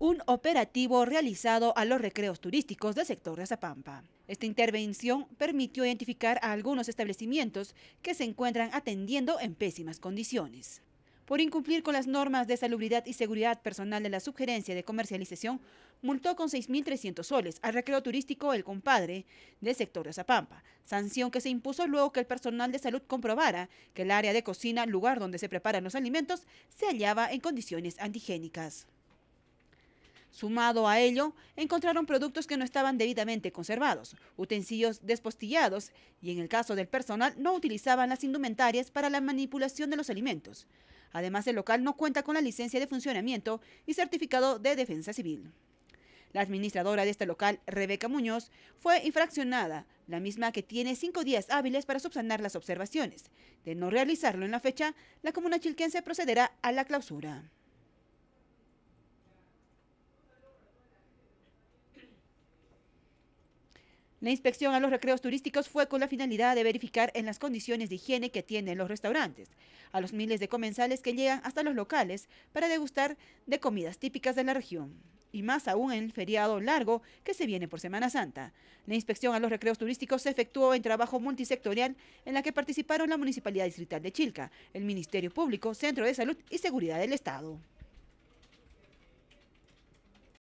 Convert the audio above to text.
un operativo realizado a los recreos turísticos del sector de Zapampa. Esta intervención permitió identificar a algunos establecimientos que se encuentran atendiendo en pésimas condiciones. Por incumplir con las normas de salubridad y seguridad personal de la sugerencia de Comercialización, multó con 6.300 soles al recreo turístico El Compadre del sector de Zapampa, sanción que se impuso luego que el personal de salud comprobara que el área de cocina, lugar donde se preparan los alimentos, se hallaba en condiciones antigénicas. Sumado a ello, encontraron productos que no estaban debidamente conservados, utensilios despostillados y en el caso del personal no utilizaban las indumentarias para la manipulación de los alimentos. Además, el local no cuenta con la licencia de funcionamiento y certificado de defensa civil. La administradora de este local, Rebeca Muñoz, fue infraccionada, la misma que tiene cinco días hábiles para subsanar las observaciones. De no realizarlo en la fecha, la comuna chilquense procederá a la clausura. La inspección a los recreos turísticos fue con la finalidad de verificar en las condiciones de higiene que tienen los restaurantes, a los miles de comensales que llegan hasta los locales para degustar de comidas típicas de la región. Y más aún en el feriado largo que se viene por Semana Santa. La inspección a los recreos turísticos se efectuó en trabajo multisectorial en la que participaron la Municipalidad Distrital de Chilca, el Ministerio Público, Centro de Salud y Seguridad del Estado.